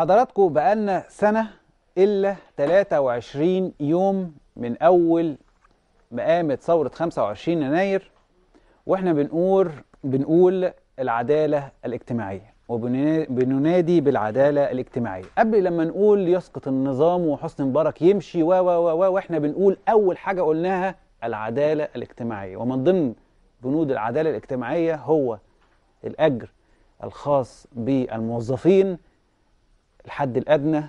حضراتكم بقالنا سنة إلا 23 يوم من أول ما قامت ثورة 25 يناير وإحنا بنقول بنقول العدالة الاجتماعية وبننادي بالعدالة الاجتماعية قبل لما نقول يسقط النظام وحسن مبارك يمشي و و و وإحنا بنقول أول حاجة قلناها العدالة الاجتماعية ومن ضمن بنود العدالة الاجتماعية هو الأجر الخاص بالموظفين الحد الأدنى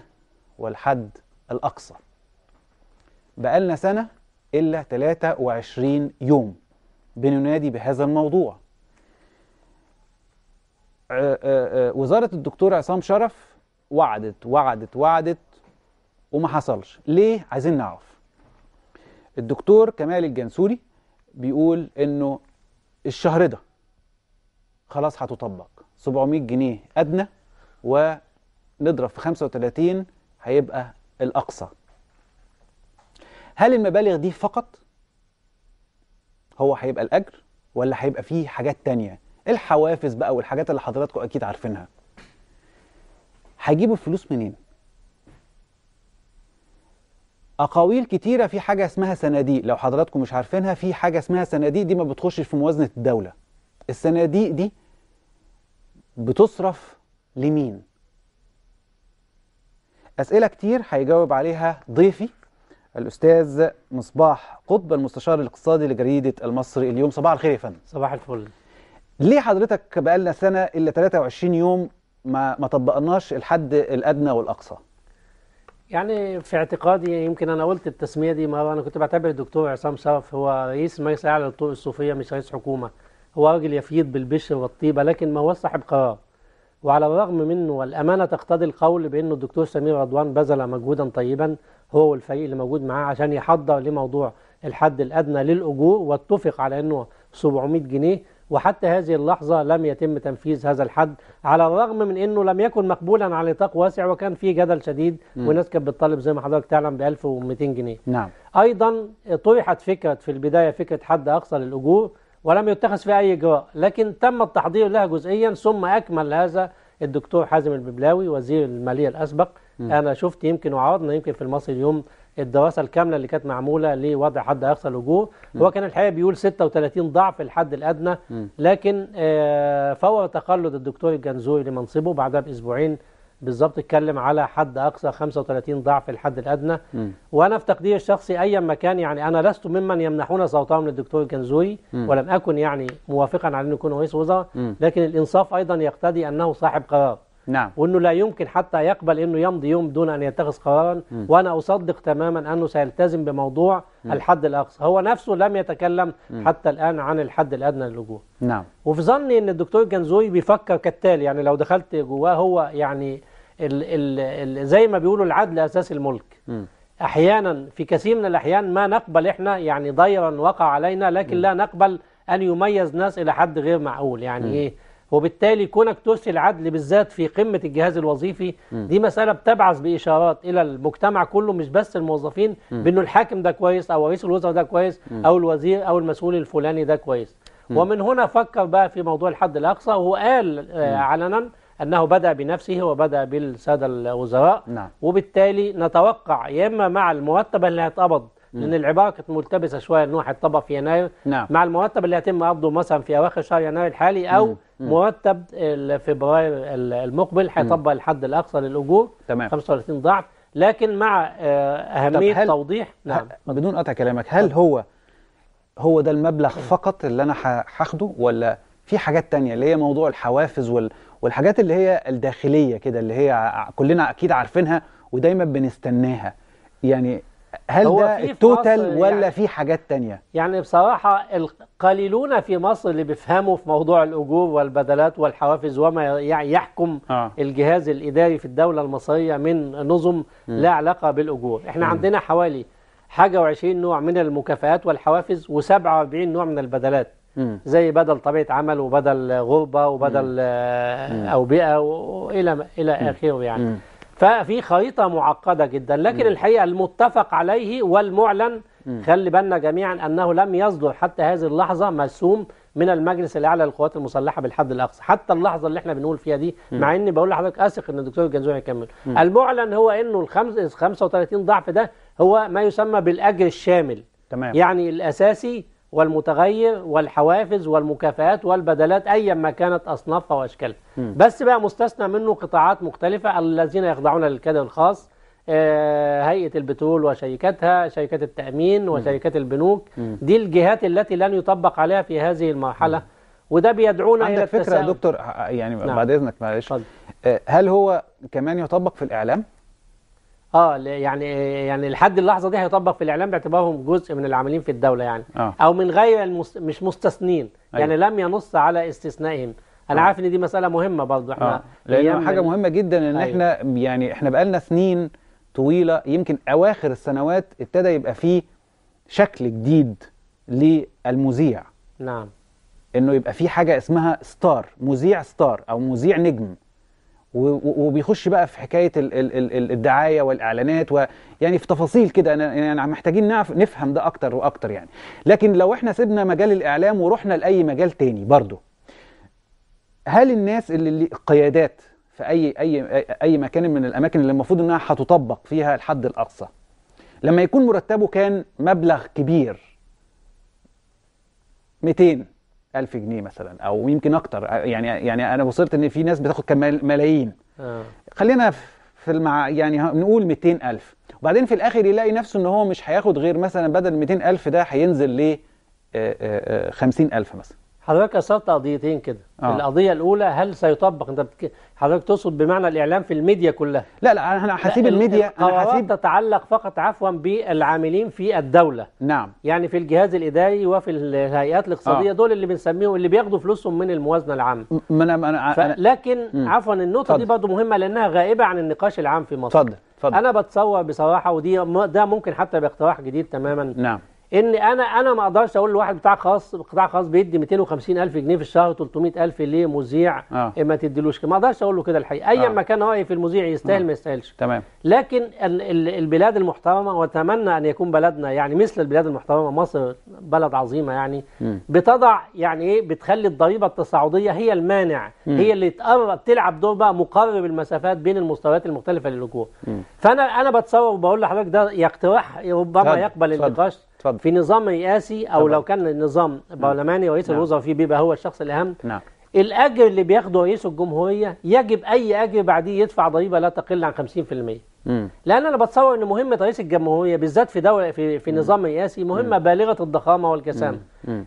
والحد الأقصى بقالنا سنة إلا 23 يوم بننادي بهذا الموضوع آه، آه، آه، وزارة الدكتور عصام شرف وعدت وعدت وعدت وما حصلش ليه عايزين نعرف الدكتور كمال الجنسوري بيقول انه الشهر ده خلاص هتطبق 700 جنيه ادنى و نضرب في 35 هيبقى الأقصى هل المبالغ دي فقط هو هيبقى الأجر ولا هيبقى فيه حاجات تانية الحوافز بقى والحاجات اللي حضراتكم أكيد عارفينها هيجيبوا الفلوس منين أقاويل كتيرة في حاجة اسمها صناديق لو حضراتكم مش عارفينها في حاجة اسمها صناديق دي ما بتخشش في موازنة الدولة الصناديق دي بتصرف لمين أسئلة كتير هيجاوب عليها ضيفي الأستاذ مصباح قطب المستشار الاقتصادي لجريدة المصري اليوم صباح الخير يا فندم صباح الفل ليه حضرتك بقالنا سنة إلا 23 يوم ما ما طبقناش الحد الأدنى والأقصى؟ يعني في اعتقادي يمكن أنا قلت التسمية دي ما أنا كنت بعتبر الدكتور عصام شرف هو رئيس مجلس أعلى للطرق الصوفية مش رئيس حكومة هو راجل يفيض بالبشر والطيبة لكن ما هو صاحب قرار وعلى الرغم منه والأمانة تقتضي القول بأنه الدكتور سمير رضوان بذل مجهودا طيبا هو والفريق اللي موجود معاه عشان يحضر لموضوع الحد الأدنى للأجور واتفق على أنه 700 جنيه وحتى هذه اللحظة لم يتم تنفيذ هذا الحد على الرغم من أنه لم يكن مقبولا على نطاق واسع وكان في جدل شديد م. وناس كانت بتطالب زي ما حضرتك تعلم ب 1200 جنيه نعم. أيضا طرحت فكرة في البداية فكرة حد أقصى للأجور ولم يتخذ فيها أي إجراء لكن تم التحضير لها جزئيا ثم أكمل هذا الدكتور حازم الببلاوي وزير المالية الأسبق م. أنا شفت يمكن وعرضنا يمكن في المصري اليوم الدراسة الكاملة اللي كانت معمولة لوضع حد أقصى الأجور هو كان الحقيقة بيقول 36 ضعف الحد الأدنى م. لكن آه، فور تقلد الدكتور الجنزوري لمنصبه بعدها بأسبوعين بالظبط اتكلم على حد أقصى 35 ضعف الحد الأدنى م. وأنا في تقديري الشخصي أيا ما كان يعني أنا لست ممن يمنحون صوتهم للدكتور الكنزوري م. ولم أكن يعني موافقا على أنه يكون رئيس وزراء لكن الإنصاف أيضا يقتضي أنه صاحب قرار نعم وانه لا يمكن حتى يقبل انه يمضي يوم دون ان يتخذ قرارا م. وانا اصدق تماما انه سيلتزم بموضوع م. الحد الاقصى هو نفسه لم يتكلم م. حتى الان عن الحد الادنى للجوع نعم وفي ظني ان الدكتور جنزوي بيفكر كالتالي يعني لو دخلت جواه هو يعني الـ الـ الـ زي ما بيقولوا العدل اساس الملك م. احيانا في كثير من الاحيان ما نقبل احنا يعني ضيرا وقع علينا لكن م. لا نقبل ان يميز ناس الى حد غير معقول يعني م. ايه وبالتالي كونك ترسي العدل بالذات في قمة الجهاز الوظيفي م. دي مسألة بتبعث بإشارات إلى المجتمع كله مش بس الموظفين م. بأنه الحاكم ده كويس أو رئيس الوزراء ده كويس م. أو الوزير أو المسؤول الفلاني ده كويس م. ومن هنا فكر بقى في موضوع الحد الأقصى وهو قال آه علنا أنه بدأ بنفسه وبدأ بالسادة الوزراء نعم. وبالتالي نتوقع يا إما مع المرتب اللي هيتقبض لان العباره كانت ملتبسه شويه انه هيتطبق في يناير نعم. مع المرتب اللي هيتم قبضه مثلا في اواخر شهر يناير الحالي او مم. مرتب فبراير المقبل هيطبق الحد الاقصى للاجور تمام 35 ضعف لكن مع آه، اهميه توضيح نعم بدون قطع كلامك هل هو هو ده المبلغ فقط اللي انا هاخده ولا في حاجات تانية اللي هي موضوع الحوافز وال والحاجات اللي هي الداخليه كده اللي هي كلنا اكيد عارفينها ودايما بنستناها يعني هل ده التوتال ولا يعني في حاجات تانية؟ يعني بصراحة القليلون في مصر اللي بيفهموا في موضوع الأجور والبدلات والحوافز وما يحكم آه. الجهاز الإداري في الدولة المصرية من نظم م. لا علاقة بالأجور احنا م. عندنا حوالي حاجة وعشرين نوع من المكافآت والحوافز و47 نوع من البدلات م. زي بدل طبيعة عمل وبدل غربة وبدل آه، أوبئة وإلى إلى آخره يعني م. ففي خريطة معقدة جدا لكن م. الحقيقة المتفق عليه والمعلن م. خلي بالنا جميعا أنه لم يصدر حتى هذه اللحظة مرسوم من المجلس الأعلى للقوات المسلحة بالحد الأقصى حتى اللحظة اللي احنا بنقول فيها دي م. مع إني بقول لحضرتك أثق إن الدكتور الجنزوري هيكمل المعلن هو إنه الخمس 35 ضعف ده هو ما يسمى بالأجر الشامل تمام. يعني الأساسي والمتغير والحوافز والمكافآت والبدلات أيا ما كانت أصنافها وأشكالها بس بقى مستثنى منه قطاعات مختلفة الذين يخضعون للكيد الخاص آه، هيئة البترول وشركاتها شركات التأمين وشركات البنوك دي الجهات التي لن يطبق عليها في هذه المرحلة وده بيدعونا عندك فكرة يا دكتور يعني نعم. بعد إذنك معلش آه، هل هو كمان يطبق في الإعلام؟ اه يعني يعني لحد اللحظه دي هيطبق في الاعلام باعتبارهم جزء من العاملين في الدوله يعني آه. او من غير المس... مش مستثنين أيوة. يعني لم ينص على استثنائهم انا آه. عارف ان دي مساله مهمه برضه احنا آه. لان حاجه مهمه جدا ان أيوة. احنا يعني احنا بقالنا سنين طويله يمكن اواخر السنوات ابتدى يبقى فيه شكل جديد للمذيع نعم انه يبقى فيه حاجه اسمها ستار مذيع ستار او مذيع نجم وبيخش بقى في حكايه الدعايه والاعلانات ويعني في تفاصيل كده انا يعني محتاجين نعرف نفهم ده اكتر واكتر يعني لكن لو احنا سيبنا مجال الاعلام ورحنا لاي مجال تاني برضه هل الناس اللي القيادات في اي اي اي مكان من الاماكن اللي المفروض انها هتطبق فيها الحد الاقصى لما يكون مرتبه كان مبلغ كبير 200 1000 جنيه مثلا او يمكن اكتر يعني يعني انا وصلت ان في ناس بتاخد كم ملايين آه. خلينا في المع يعني نقول 200000 وبعدين في الاخر يلاقي نفسه ان هو مش هياخد غير مثلا بدل 200000 ده هينزل ل 50000 آه، آه، آه، مثلا حضرتك أثرت قضيتين كده آه. القضية الأولى هل سيطبق أنت بتك... حضرتك تقصد بمعنى الإعلام في الميديا كلها لا لا أنا هسيب الميديا أنا هسيب تتعلق فقط عفوا بالعاملين في الدولة نعم يعني في الجهاز الإداري وفي الهيئات الاقتصادية آه. دول اللي بنسميهم اللي بياخدوا فلوسهم من الموازنة العامة ما أنا ما أنا ف... لكن عفوا النقطة دي برضه مهمة لأنها غائبة عن النقاش العام في مصر اتفضل اتفضل أنا بتصور بصراحة ودي ده ممكن حتى باقتراح جديد تماما نعم ان انا انا ما اقدرش اقول لواحد بتاع خاص قطاع خاص بيدي 250 الف جنيه في الشهر 300 الف مذيع آه. ما تديلوش ما اقدرش اقول له كده الحقيقه ايا آه. ما كان هو في المذيع يستاهل آه. ما يستاهلش تمام لكن البلاد المحترمه واتمنى ان يكون بلدنا يعني مثل البلاد المحترمه مصر بلد عظيمه يعني م. بتضع يعني ايه بتخلي الضريبه التصاعديه هي المانع م. هي اللي تقرب تلعب دور بقى مقرب المسافات بين المستويات المختلفه للاجور فانا انا بتصور وبقول لحضرتك ده يقترح ربما يقبل النقاش تفضل في نظام رئاسي او طبعا. لو كان نظام نعم. برلماني رئيس نعم. الوزراء فيه بيبقى هو الشخص الاهم نعم الاجر اللي بياخده رئيس الجمهوريه يجب اي اجر بعديه يدفع ضريبه لا تقل عن 50% لان انا بتصور ان مهمه رئيس الجمهوريه بالذات في دوله في, في نظام رئاسي مهمه مم. بالغه الضخامه والكثامه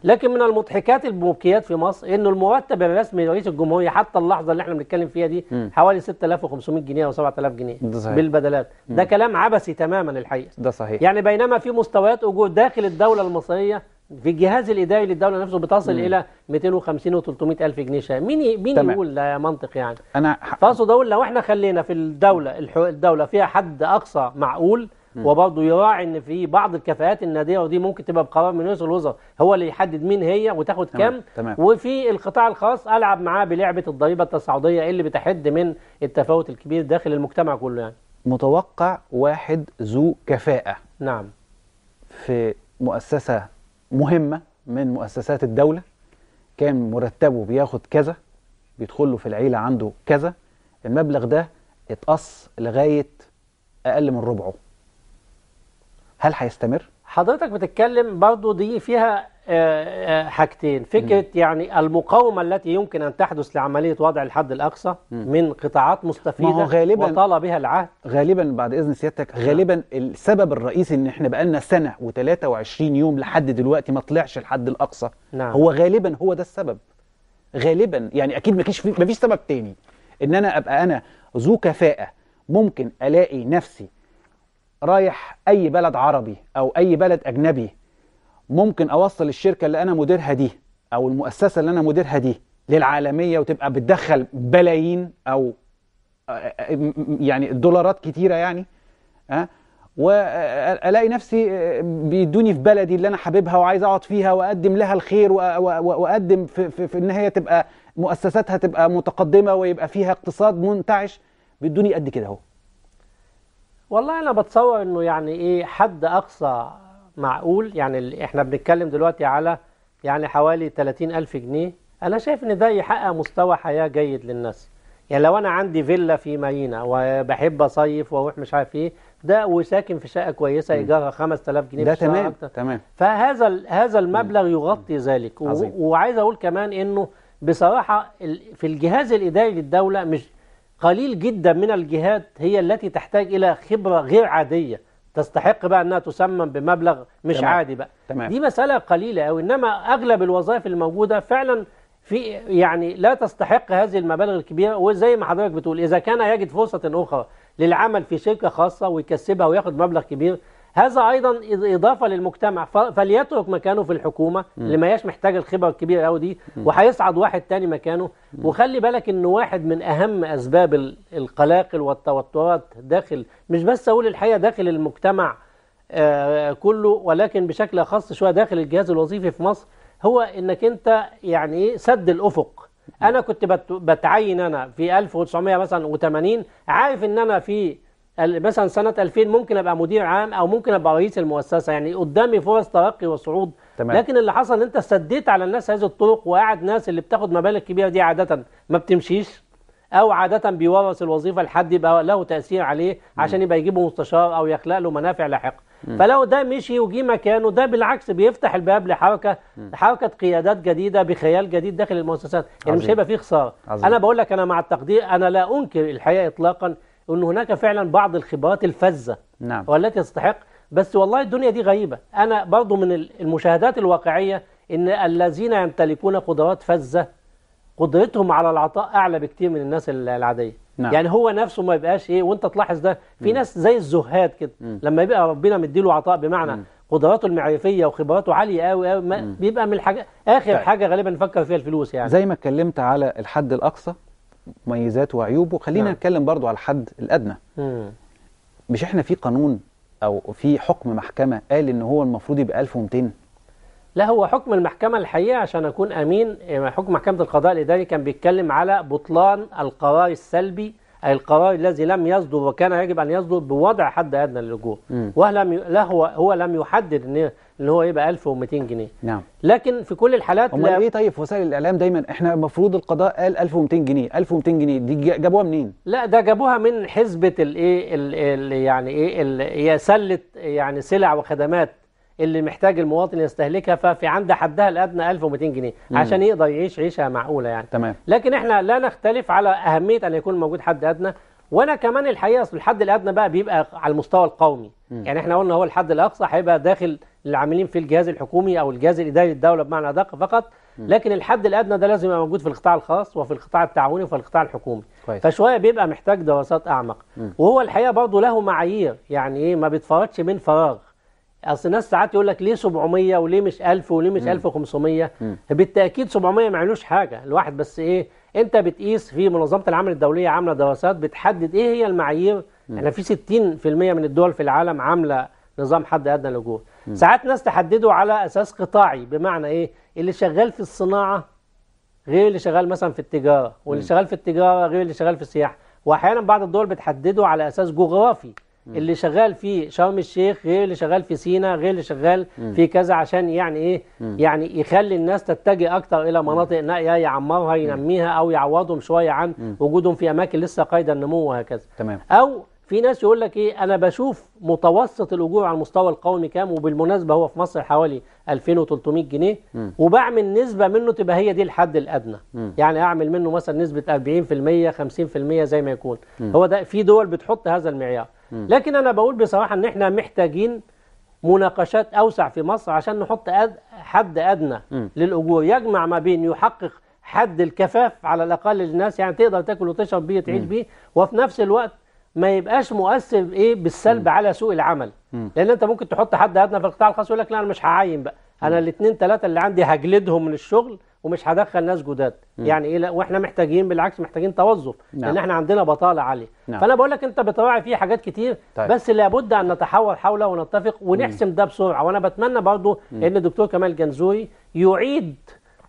لكن من المضحكات المبكيات في مصر انه المرتب الرسمي لرئيس الجمهوريه حتى اللحظه اللي احنا بنتكلم فيها دي مم. حوالي 6500 جنيه او 7000 جنيه ده صحيح. بالبدلات مم. ده كلام عبثي تماما الحقيقه ده صحيح يعني بينما في مستويات اجور داخل الدوله المصريه في الجهاز الاداري للدوله نفسه بتصل مم. الى 250 و300 الف جنيه شهر مين مين تمام. يقول ده منطق يعني انا فاقصد اقول لو احنا خلينا في الدوله الدوله فيها حد اقصى معقول وبرضه يراعي ان في بعض الكفاءات الناديه ودي ممكن تبقى بقرار من رئيس الوزراء هو اللي يحدد مين هي وتاخد كام تمام. وفي القطاع الخاص العب معاه بلعبه الضريبه التصاعديه اللي بتحد من التفاوت الكبير داخل المجتمع كله يعني متوقع واحد ذو كفاءه نعم في مؤسسه مهمة من مؤسسات الدولة كان مرتبه بياخد كذا بيدخل له في العيلة عنده كذا المبلغ ده اتقص لغاية أقل من ربعه هل هيستمر؟ حضرتك بتتكلم برضو دي فيها آه، آه، حاجتين فكرة يعني المقاومة التي يمكن أن تحدث لعملية وضع الحد الأقصى من قطاعات مستفيدة ما هو غالبا وطال بها العهد غالبا بعد إذن سيادتك نعم. غالبا السبب الرئيسي إن إحنا بقالنا سنة و23 يوم لحد دلوقتي ما طلعش الحد الأقصى نعم. هو غالبا هو ده السبب غالبا يعني أكيد مفيش مفيش سبب تاني إن أنا أبقى أنا ذو كفاءة ممكن ألاقي نفسي رايح أي بلد عربي أو أي بلد أجنبي ممكن اوصل الشركه اللي انا مديرها دي او المؤسسه اللي انا مديرها دي للعالميه وتبقى بتدخل بلايين او يعني دولارات كتيره يعني ها والاقي نفسي بيدوني في بلدي اللي انا حاببها وعايز اقعد فيها واقدم لها الخير واقدم في, في, في ان هي تبقى مؤسساتها تبقى متقدمه ويبقى فيها اقتصاد منتعش بيدوني قد كده اهو والله انا بتصور انه يعني ايه حد اقصى معقول يعني احنا بنتكلم دلوقتي على يعني حوالي 30 ألف جنيه أنا شايف إن ده يحقق مستوى حياة جيد للناس يعني لو أنا عندي فيلا في مارينا وبحب أصيف وأروح مش عارف إيه ده وساكن في شقة كويسة إيجارها 5000 جنيه ده تمام أكتر. تمام فهذا هذا المبلغ يغطي ذلك عظيم. وعايز أقول كمان إنه بصراحة في الجهاز الإداري للدولة مش قليل جدا من الجهات هي التي تحتاج إلى خبرة غير عادية تستحق بقى انها تسمم بمبلغ مش تمام. عادي بقى تمام. دي مساله قليله او انما اغلب الوظائف الموجوده فعلا في يعني لا تستحق هذه المبالغ الكبيره وزي ما حضرتك بتقول اذا كان يجد فرصه اخرى للعمل في شركه خاصه ويكسبها وياخد مبلغ كبير هذا أيضا إضافة للمجتمع فليترك مكانه في الحكومة اللي ما هياش محتاجة الخبرة الكبيرة قوي دي وهيصعد واحد تاني مكانه وخلي بالك إن واحد من أهم أسباب القلاقل والتوترات داخل مش بس أقول الحقيقة داخل المجتمع آه، كله ولكن بشكل اخص شوية داخل الجهاز الوظيفي في مصر هو إنك أنت يعني إيه سد الأفق أنا كنت بتعين أنا في 1980 عارف إن أنا في مثلا سنه 2000 ممكن ابقى مدير عام او ممكن ابقى رئيس المؤسسه يعني قدامي فرص ترقي وصعود تمام. لكن اللي حصل ان انت سديت على الناس هذه الطرق وقعد ناس اللي بتاخد مبالغ كبيره دي عاده ما بتمشيش او عاده بيورث الوظيفه لحد يبقى له تاثير عليه عشان يبقى يجيبه مستشار او يخلق له منافع لاحقه فلو ده مشي وجي مكانه ده بالعكس بيفتح الباب لحركه حركه قيادات جديده بخيال جديد داخل المؤسسات يعني عزيز. مش هيبقى فيه خساره عزيز. انا بقول لك انا مع التقدير انا لا انكر الحقيقه اطلاقا أن هناك فعلا بعض الخبرات الفزة نعم. والتي تستحق بس والله الدنيا دي غريبة أنا برضو من المشاهدات الواقعية أن الذين يمتلكون قدرات فزة قدرتهم على العطاء أعلى بكتير من الناس العادية نعم. يعني هو نفسه ما يبقاش ايه وانت تلاحظ ده في م. ناس زي الزهاد كده م. لما يبقى ربنا مديله عطاء بمعنى م. قدراته المعرفيه وخبراته عاليه قوي قوي بيبقى من الحاجه اخر طيب. حاجه غالبا نفكر فيها الفلوس يعني زي ما اتكلمت على الحد الاقصى مميزاته وعيوبه خلينا نعم. نتكلم برضو على الحد الادنى مم. مش احنا في قانون او في حكم محكمه قال ان هو المفروض يبقى 1200 لا هو حكم المحكمه الحقيقه عشان اكون امين إيه، حكم محكمه القضاء الاداري كان بيتكلم على بطلان القرار السلبي أي القرار الذي لم يصدر وكان يجب أن يصدر بوضع حد أدنى للأجور ولم له هو لم يحدد إن ان هو يبقى 1200 جنيه نعم لكن في كل الحالات امال ايه طيب وسائل الاعلام دايما احنا المفروض القضاء قال 1200 جنيه 1200 جنيه دي جابوها منين لا ده جابوها من حزبه الايه يعني ايه سله يعني سلع وخدمات اللي محتاج المواطن يستهلكها ففي عند حدها الادنى 1200 جنيه عشان يقدر يعيش عيشه معقوله يعني تمام لكن احنا لا نختلف على اهميه ان يكون موجود حد ادنى وانا كمان الحقيقه اصل الحد الادنى بقى بيبقى على المستوى القومي م. يعني احنا قلنا هو الحد الاقصى هيبقى داخل العاملين في الجهاز الحكومي او الجهاز الاداري للدوله بمعنى ادق فقط م. لكن الحد الادنى ده لازم يبقى موجود في القطاع الخاص وفي القطاع التعاوني وفي القطاع الحكومي كويس. فشويه بيبقى محتاج دراسات اعمق م. وهو الحقيقه برضه له معايير يعني ايه ما بيتفرجش من فراغ اصل ناس ساعات يقول لك ليه 700 وليه مش 1000 وليه مش 1500 بالتاكيد 700 ما يعملوش حاجه الواحد بس ايه انت بتقيس في منظمه العمل الدوليه عامله دراسات بتحدد ايه هي المعايير احنا يعني في 60% من الدول في العالم عامله نظام حد ادنى للاجور ساعات ناس تحدده على اساس قطاعي بمعنى ايه اللي شغال في الصناعه غير اللي شغال مثلا في التجاره واللي م. شغال في التجاره غير اللي شغال في السياحه واحيانا بعض الدول بتحدده على اساس جغرافي اللي شغال في شرم الشيخ غير اللي شغال في سينا غير اللي شغال في كذا عشان يعني ايه يعني يخلي الناس تتجه اكتر الى مناطق نائيه يعمرها ينميها او يعوضهم شويه عن وجودهم في اماكن لسه قيد النمو وهكذا تمام او في ناس يقول لك ايه انا بشوف متوسط الاجور على المستوى القومي كام وبالمناسبه هو في مصر حوالي 2300 جنيه م. وبعمل نسبه منه تبقى هي دي الحد الادنى م. يعني اعمل منه مثلا نسبه 40% 50% زي ما يكون م. هو ده في دول بتحط هذا المعيار م. لكن انا بقول بصراحه ان احنا محتاجين مناقشات اوسع في مصر عشان نحط أد... حد ادنى م. للاجور يجمع ما بين يحقق حد الكفاف على الاقل للناس يعني تقدر تاكل وتشرب بيه تعيش بيه وفي نفس الوقت ما يبقاش مؤثر ايه بالسلب م. على سوق العمل م. لان انت ممكن تحط حد ادنى في القطاع الخاص يقول لك لا انا مش هعين بقى انا الاثنين ثلاثه اللي عندي هجلدهم من الشغل ومش هدخل ناس جداد يعني ايه لا واحنا محتاجين بالعكس محتاجين توظف نعم. لان احنا عندنا بطاله عاليه نعم. فانا بقول لك انت بتراعي فيه حاجات كتير طيب. بس لابد ان نتحاور حوله ونتفق ونحسم ده بسرعه وانا بتمنى برضو م. ان الدكتور كمال جنزوري يعيد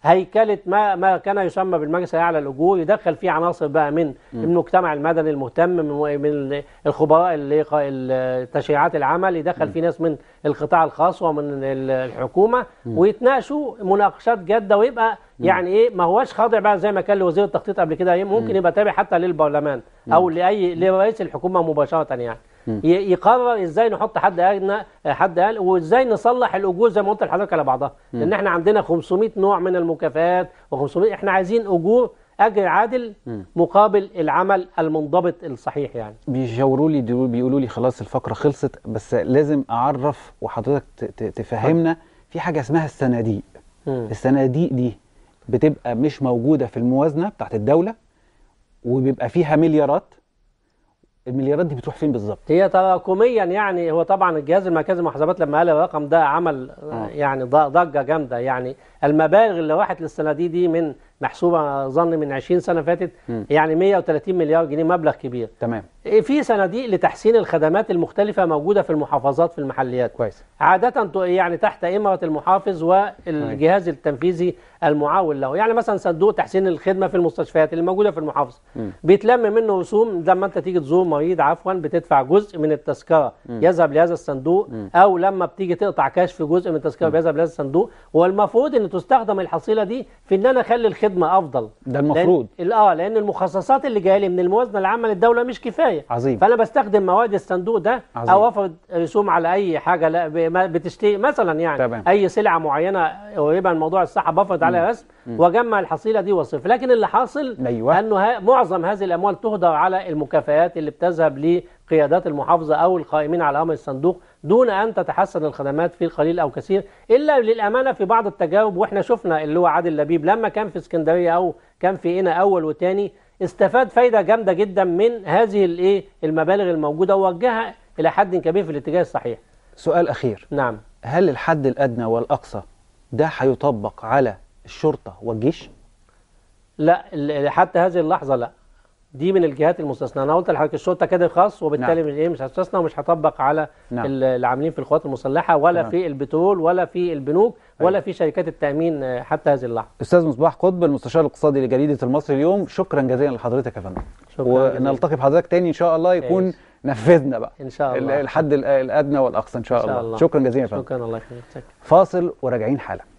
هيكله ما ما كان يسمى بالمجلس الاعلى للاجور يدخل فيه عناصر بقى من م. المجتمع المدني المهتم من من الخبراء اللي تشريعات العمل يدخل م. فيه ناس من القطاع الخاص ومن الحكومه م. ويتناقشوا مناقشات جاده ويبقى يعني ايه ما هواش خاضع بقى زي ما كان لوزير التخطيط قبل كده إيه، ممكن يبقى تابع حتى للبرلمان او لاي لرئيس الحكومه مباشره يعني يقرر ازاي نحط حد اجنى حد اقل وازاي نصلح الاجور زي ما قلت لحضرتك على بعضها لان احنا عندنا 500 نوع من المكافآت و500 احنا عايزين اجور اجر عادل مقابل العمل المنضبط الصحيح يعني بيشاوروا لي بيقولوا لي خلاص الفقره خلصت بس لازم اعرف وحضرتك تفهمنا في حاجه اسمها الصناديق الصناديق دي بتبقى مش موجوده في الموازنه بتاعت الدوله وبيبقى فيها مليارات المليارات دي بتروح فين بالظبط هي تراكميا يعني هو طبعا الجهاز المركزي للمحاسبات لما قال الرقم ده عمل آه. يعني ضجه جامده يعني المبالغ اللي راحت للصناديق دي من محسوبه ظن من 20 سنه فاتت م. يعني 130 مليار جنيه مبلغ كبير تمام إيه، في صناديق لتحسين الخدمات المختلفة موجودة في المحافظات في المحليات كويس عادة يعني تحت إمارة المحافظ والجهاز التنفيذي المعاون له يعني مثلا صندوق تحسين الخدمة في المستشفيات اللي موجودة في المحافظة م. بيتلم منه رسوم لما أنت تيجي تزور مريض عفوا بتدفع جزء من التذكرة م. يذهب لهذا الصندوق م. أو لما بتيجي تقطع كشف جزء من التذكرة بيذهب لهذا الصندوق والمفروض أن تستخدم الحصيلة دي في أن أنا أخلي الخدمة أفضل ده المفروض لأن... آه لأن المخصصات اللي جاية لي من الموازنة العامة للدولة مش كفاية الصناعيه طيب، عظيم فانا بستخدم مواد الصندوق ده عظيم. او افرض رسوم على اي حاجه لا بتشتري مثلا يعني طبعا. اي سلعه معينه قريبه من موضوع الصحه بفرض عليها رسم واجمع الحصيله دي واصرف لكن اللي حاصل أيوة. انه معظم هذه الاموال تهدر على المكافئات اللي بتذهب لقيادات المحافظه او القائمين على امر الصندوق دون أن تتحسن الخدمات في القليل أو كثير إلا للأمانة في بعض التجارب وإحنا شفنا اللي هو عادل لبيب لما كان في اسكندرية أو كان في قنا أول وتاني استفاد فايدة جامدة جدا من هذه الايه المبالغ الموجودة ووجهها إلى حد كبير في الاتجاه الصحيح سؤال أخير نعم هل الحد الأدنى والأقصى ده هيطبق على الشرطة والجيش؟ لا حتى هذه اللحظة لا دي من الجهات المستثناه انا قلت لحضرتك الشرطة كده خاص نعم. وبالتالي نعم. ايه مش هتستثنى ومش هطبق على نعم. العاملين في القوات المسلحه ولا نعم. في البترول ولا في البنوك أيوة. ولا في شركات التامين آه، حتى هذه اللحظه استاذ مصباح قطب المستشار الاقتصادي لجريده المصري اليوم شكرا جزيلا لحضرتك يا فندم ونلتقي بحضرتك تاني ان شاء الله يكون إيش. نفذنا بقى ان شاء الله الحد الادنى والاقصى ان شاء, إن شاء الله. الله شكرا جزيلا يا فندم شكرا الله يخليك فاصل وراجعين حالا